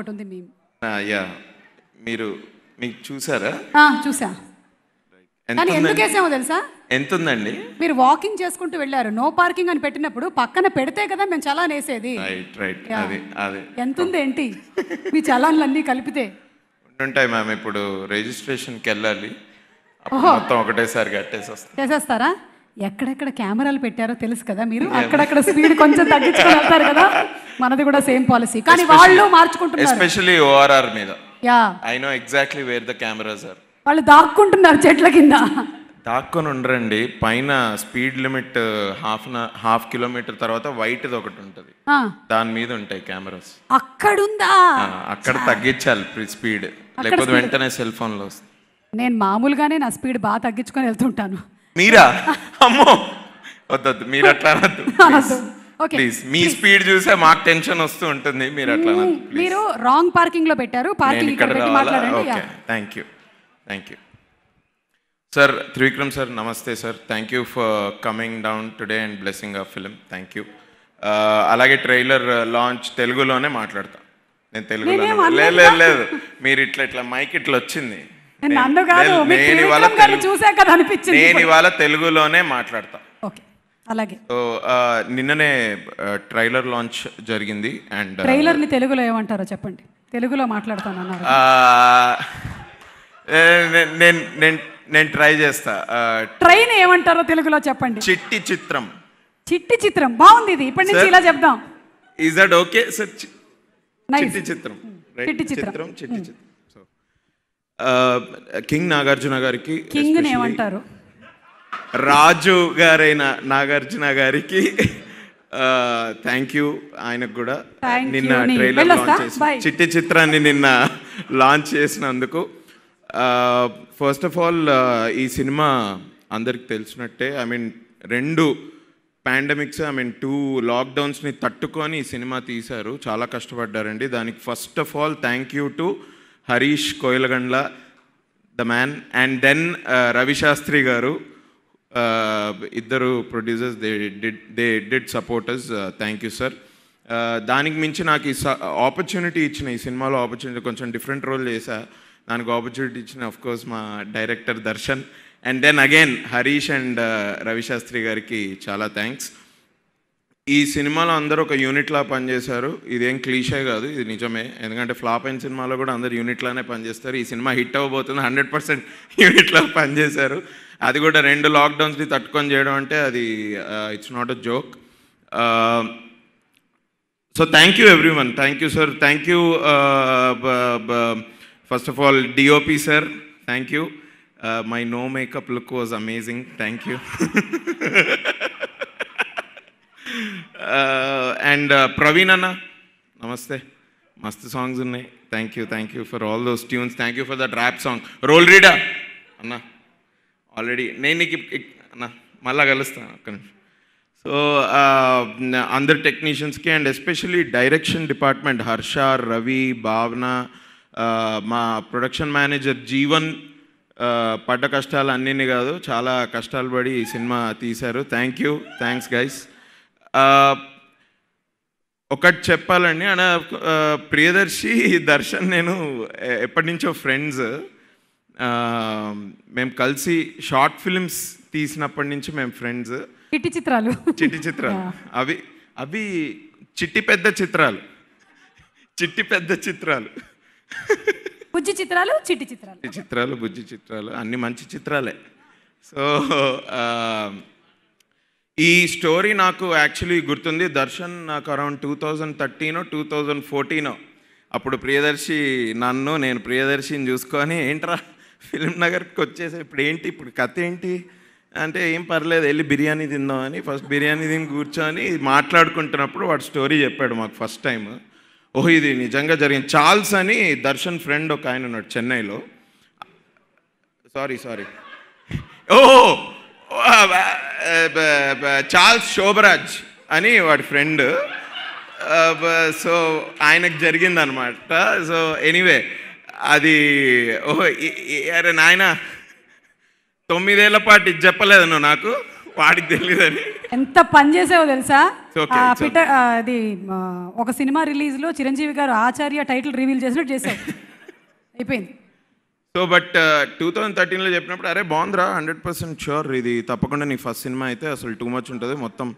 ఒకటి ఉంది మేము మీరు మీకు చూసారా చూసా కానీ ఎందుకు వేసామో తెలుసా ఎంత ఉందండి మీరు వాకింగ్ చేసుకుంటూ వెళ్ళారు నో పార్కింగ్ అని పెట్టినప్పుడు పక్కన పెడితే కదా మేము చలాన్ వేసేది రైట్ రైట్ అది అది ఎంత ఉంది ఏంటి మీ చలాన్లు చలాన్లన్నీ కలిపితే ఉంటాయి మ్యామ్ ఇప్పుడు రిజిస్ట్రేషన్కి వెళ్ళాలి మొత్తం ఒకటేసారి కట్టేసి వస్తాం చేసేస్తారా ఎక్కడెక్కడ కెమెరాలు పెట్టారో తెలుసు కదా మీరు అక్కడక్కడ స్పీడ్ కొంచెం తగ్గించుకుని వెళ్తారు కదా మనది కూడా సేమ్ పాలసీ కానీ వాళ్ళు మార్చుకుంటున్నారు ఎస్పెషల్లీ ఓఆర్ఆర్ మీద ya I know exactly where the cameras are వాళ్ళు దాక్కుంటున్నారు చెట్ల కింద దాక్కుని ఉండరండి పైన speed limit half half kilometer తర్వాత వైట్ ఒకటి ఉంటది దాని మీద ఉంటాయి కెమెరాస్ అక్కడ ఉందా అక్కడ తగ్గించాలి స్పీడ్ లేకపోతే వెంటనే సెల్ ఫోన్ లో నేను మామూలుగానే నా స్పీడ్ బాగా తగ్గించుకొని వెళ్తుంటాను మీరా అమ్మో వద్దొద్దు మీరు అట్లా ప్లీజ్ మీ స్పీడ్ చూసే మాకు టెన్షన్ వస్తూ ఉంటుంది మీరు అట్లా మీరు రాంగ్ పార్కింగ్ లో పెట్టారు పార్కింగ్ ఇక్కడ okay thank you thank you sir Trivikram sir నమస్తే sir thank you for coming down today and blessing of film thank you అలాగే ట్రైలర్ లాంచ్ uh, తెలుగులోనే మాట్లాడతా నేను తెలుగులో లేదు లేదు మీరు ఇట్లా ఇట్లా మైక్ ఇట్లా వచ్చింది అనిపించింది నేను ఇవాళ తెలుగులోనే మాట్లాడతా అలాగే నిన్ననే ట్రైలర్ లాంచ్ జరిగింది అండ్ ట్రైలర్ ని తెలుగులో ఏమంటారో చెప్పండి తెలుగులో మాట్లాడతాను నేను నేను నేను ట్రై చేస్తా ట్రైన్ ఏమంటారో తెలుగులో చెప్పండి చిట్టి చిత్రం చిట్టి చిత్రం బాగుంది ఇది ఇప్పటి నుంచి ఇలా చెప్దాం ఇస్ దట్ ఓకే సార్ చిట్టి చిత్రం చిట్టి చిత్రం చిట్టి చిత్రం కింగ్ నాగార్జున గారికి కింగ్ ఏమంటారు రాజు గారైన నాగార్జున గారికి థ్యాంక్ యూ ఆయనకు కూడా నిన్న ట్రైలర్ లాంచ్ చిట్టి చిత్రాన్ని నిన్న లాంచ్ చేసినందుకు ఫస్ట్ ఆఫ్ ఆల్ ఈ సినిమా అందరికి తెలిసినట్టే ఐ మీన్ రెండు పాండమిక్స్ ఐ మీన్ టూ లాక్డౌన్స్ని తట్టుకొని ఈ సినిమా తీశారు చాలా కష్టపడ్డారండి దానికి first of all thank you to Harish Koyilagandla the man and then Ravi Shastri గారు ఇద్దరు producers they did they did supporters thank you sir దానికి మించి నాకు ఈ ఆపర్చునిటీ ఇచ్చిన ఈ సినిమాలో ఆపర్చునిటీ కొంచెం డిఫరెంట్ రోల్ చేశా దానికి ఆపర్చునిటీ ఇచ్చిన అఫ్ కోర్స్ మా director Darshan and then again Harish and Ravi Shastri గారికి చాలా థ్యాంక్స్ ఈ సినిమాలో అందరూ ఒక యూనిట్లా పనిచేశారు ఇదేం క్లీషే కాదు ఇది నిజమే ఎందుకంటే ఫ్లాప్ అయిన సినిమాలో కూడా అందరు యూనిట్లానే పనిచేస్తారు ఈ సినిమా హిట్ అవ్వబోతుంది హండ్రెడ్ పర్సెంట్ యూనిట్లా పనిచేశారు అది కూడా రెండు లాక్డౌన్స్ని తట్టుకొని చేయడం అంటే అది it's not a joke so thank you everyone thank you sir thank you first of all DOP sir thank you my no makeup look was amazing thank you and Praveen అన్న నమస్తే మస్తు సాంగ్స్ ఉన్నాయి thank you thank you for all those tunes thank you for that rap song role Rida అన్న already నేను నీకు అన్న మళ్ళా కలుస్తాను ఒక్క సో అందరు టెక్నీషియన్స్కి and especially direction department Harsha Ravi Bhavana మా ప్రొడక్షన్ మేనేజర్ జీవన్ పడ్డ కష్టాలు అన్నీ కాదు చాలా కష్టాలు పడి సినిమా తీశారు థ్యాంక్ యూ థ్యాంక్స్ గైస్ ఒకటి చెప్పాలండి అన్న ప్రియదర్శి దర్శన్ నేను ఎప్పటి నుంచో ఫ్రెండ్స్ మేము కలిసి షార్ట్ ఫిల్మ్స్ తీసినప్పటి నుంచి మేము ఫ్రెండ్స్ చిట్టి చిత్రాలు చిట్టి చిత్రాలు అవి అవి చిట్టి పెద్ద చిత్రాలు చిట్టి పెద్ద చిత్రాలు బుజ్జి చిత్రాలు చిట్టి చిత్రాలు చిత్రాలు బుజ్జి చిత్రాలు అన్ని మంచి చిత్రాలే సో ఈ స్టోరీ నాకు యాక్చువల్లీ గుర్తుంది దర్శన్ నాకు అరౌండ్ టూ థౌజండ్ థర్టీనో టూ థౌజండ్ ఫోర్టీనో అప్పుడు ప్రియదర్శి నన్ను నేను ప్రియదర్శిని చూసుకొని ఏంట్రా ఫిలిం నగర్కి వచ్చేసి ఇప్పుడు ఏంటి ఇప్పుడు కథ ఏంటి అంటే ఏం పర్లేదు వెళ్ళి బిర్యానీ తిందాం అని ఫస్ట్ బిర్యానీ తిని కూర్చొని మాట్లాడుకుంటున్నప్పుడు వాడు స్టోరీ చెప్పాడు మాకు ఫస్ట్ టైం ఓహో ఇది నిజంగా జరిగింది చార్ల్స్ అని దర్శన్ ఫ్రెండ్ ఒక ఆయన ఉన్నాడు చెన్నైలో సారీ సారీ ఓహో చార్ల్స్ శోభరాజ్ అని వాడి ఫ్రెండ్ సో ఆయనకు జరిగిందనమాట సో ఎనీవే అది ఓహో అరే నాయన తొమ్మిదేళ్ల పాటు ఇది చెప్పలేదు నువ్వు నాకు వాడికి తెలియదని ఎంత పని చేసావో తెలుసా అది ఒక సినిమా రిలీజ్లో చిరంజీవి గారు ఆచార్య టైటిల్ రివీల్ చేసినట్టు చేసావు అయిపోయింది సో బట్ టూ థౌజండ్ థర్టీన్లో చెప్పినప్పుడు అరే బాగుందిరా హండ్రెడ్ పర్సెంట్ షూర్ ఇది తప్పకుండా నీ ఫస్ట్ సినిమా అయితే అసలు టూ మచ్ ఉంటుంది మొత్తం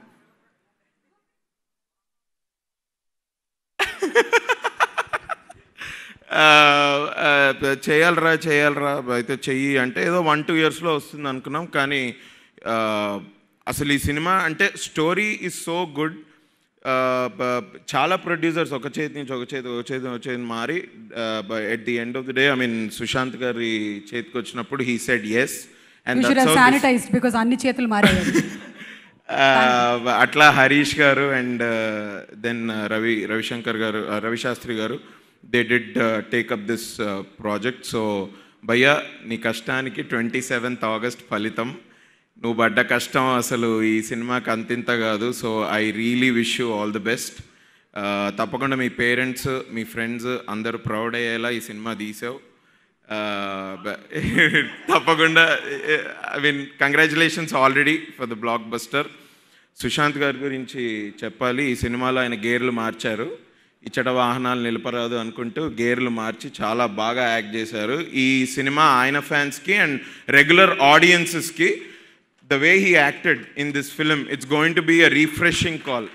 చేయాలరా చేయాలరా అయితే చెయ్యి అంటే ఏదో వన్ టూ ఇయర్స్లో వస్తుంది అనుకున్నాం కానీ అసలు ఈ సినిమా అంటే స్టోరీ ఈజ్ సో గుడ్ చాలా ప్రొడ్యూసర్స్ ఒక చేతి నుంచి ఒక చేతి ఒక చేతి ఒక చేతి మారి at the end of the day I mean Sushanth గారి చేతికి వచ్చినప్పుడు హీ సెడ్ ఎస్ అండ్ అన్ని చేతులు అట్లా హరీష్ గారు and then uh, uh, Ravi Ravi Shankar గారు uh, రవిశాస్త్రి గారు they did take up this project so భయ్యా నీ కష్టానికి ట్వంటీ సెవెంత్ ఆగస్ట్ ఫలితం నువ్వు పడ్డ కష్టం అసలు ఈ సినిమాకి అంతింత కాదు so I really wish you all the best తప్పకుండా మీ పేరెంట్స్ మీ ఫ్రెండ్స్ అందరూ ప్రౌడ్ అయ్యేలా ఈ సినిమా తీసావు తప్పకుండా I mean congratulations already for the block buster గారి గురించి చెప్పాలి ఈ సినిమాలో ఆయన గేర్లు మార్చారు ఇచ్చట వాహనాలు నిలపరాదు అనుకుంటూ గేర్లు మార్చి చాలా బాగా యాక్ట్ చేశారు ఈ సినిమా ఆయన ఫ్యాన్స్కి అండ్ రెగ్యులర్ ఆడియన్సెస్కి the way he acted in this film it's going to be a refreshing call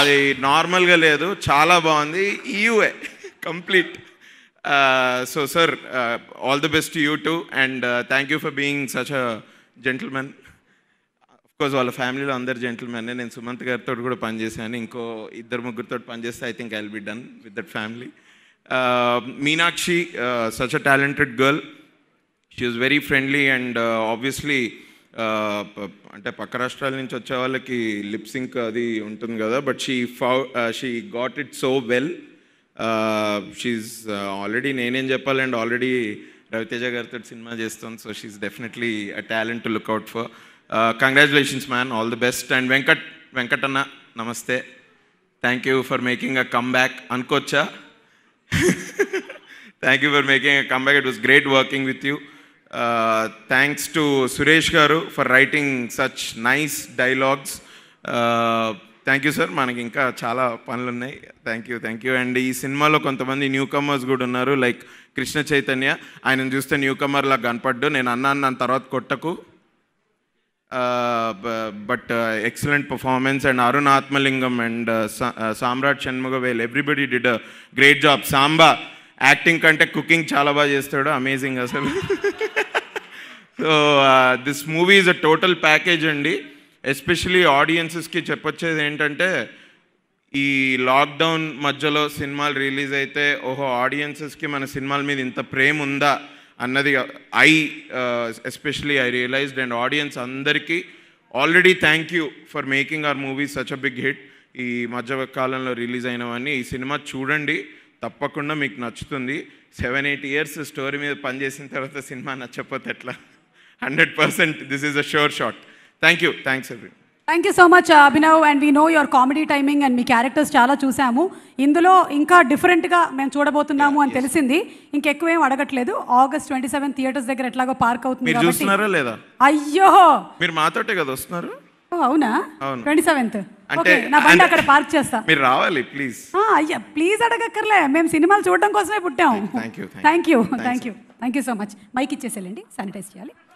అది నార్మల్గా లేదు చాలా బాగుంది ఈయూఏ complete so sir all the best you too and thank you for being such a gentlemen course వాళ్ళ ఫ్యామిలీలో అందరు gentlemen నేను సుమంత్ గారితో కూడా పనిచేశాను ఇంకో ఇద్దరు ముగ్గురితో పనిచేస్తే I think I will be done with that family Meenakshi such a talented girl she is very friendly and obviously అంటే పక్క రాష్ట్రాల నుంచి వచ్చే వాళ్ళకి లిప్సింక్ అది ఉంటుంది కదా బట్ షీ ఫౌ she got it so well she's already నేనేం చెప్పాలి అండ్ ఆల్రెడీ రవితేజ గారితో సినిమా చేస్తాను so she's definitely a talent to look out for congratulations man all the best and Venkat వెంకటన్న నమస్తే thank you for making a come back అనుకోవచ్చా thank you for making a come back it was great working with you thanks to Suresh గారు for writing such nice dialogues thank you sir మనకి ఇంకా చాలా పనులు ఉన్నాయి thank you thank you and ఈ సినిమాలో కొంతమంది న్యూ కమర్స్ కూడా ఉన్నారు లైక్ కృష్ణ చైతన్య ఆయనను చూస్తే న్యూ కమర్ కనపడ్డు నేను అన్నాను నా తర్వాత కొట్టకు but excellent performance and Arun Athmalingam and Samrat Shanmuga Vel everybody did a great job Samba acting కంటే కుకింగ్ చాలా బాగా చేస్తాడు అమేజింగ్ అసలు so this movie is a total package అండి ఎస్పెషలీ ఆడియన్సెస్కి చెప్పొచ్చేది ఏంటంటే ఈ లాక్డౌన్ మధ్యలో సినిమాలు రిలీజ్ అయితే ఓహో ఆడియన్సెస్కి మన సినిమాల మీద ఇంత ప్రేమ ఉందా అన్నది I especially I realized and audience అందరికీ already thank you for making our movie such a big hit ఈ మధ్య కాలంలో రిలీజ్ అయినవన్నీ ఈ సినిమా చూడండి తప్పకుండా మీకు నచ్చుతుంది సెవెన్ ఎయిట్ ఇయర్స్ స్టోరీ మీద పనిచేసిన తర్వాత సినిమా నచ్చపోతే ఎట్లా hundred percent this is a sure shot thank you thanks every thank you so much Abhinav and we know your comedy timing and మీ క్యారెక్టర్స్ చాలా చూసాము ఇందులో ఇంకా డిఫరెంట్గా మేము చూడబోతున్నాము అని తెలిసింది ఇంకెక్కువేం అడగట్లేదు ఆగస్ట్ ట్వంటీ సెవెన్ థియేటర్స్ దగ్గర ఎట్లాగో పార్క్ అవుతుంది చూస్తున్నారా లేదా అయ్యో మీరు మాతోటే కదా వస్తున్నారు అవునా ట్వంటీ సెవెంత్ అంటే నా బండి అక్కడ పార్క్ చేస్తా మీరు రావాలి ప్లీజ్ అయ్యా ప్లీజ్ అడగక్కర్లే మేము సినిమాలు చూడడం కోసమే పుట్టాం thank you thank you thank you so much mike ఇచ్చేసేయండి శానిటైజ్ చేయాలి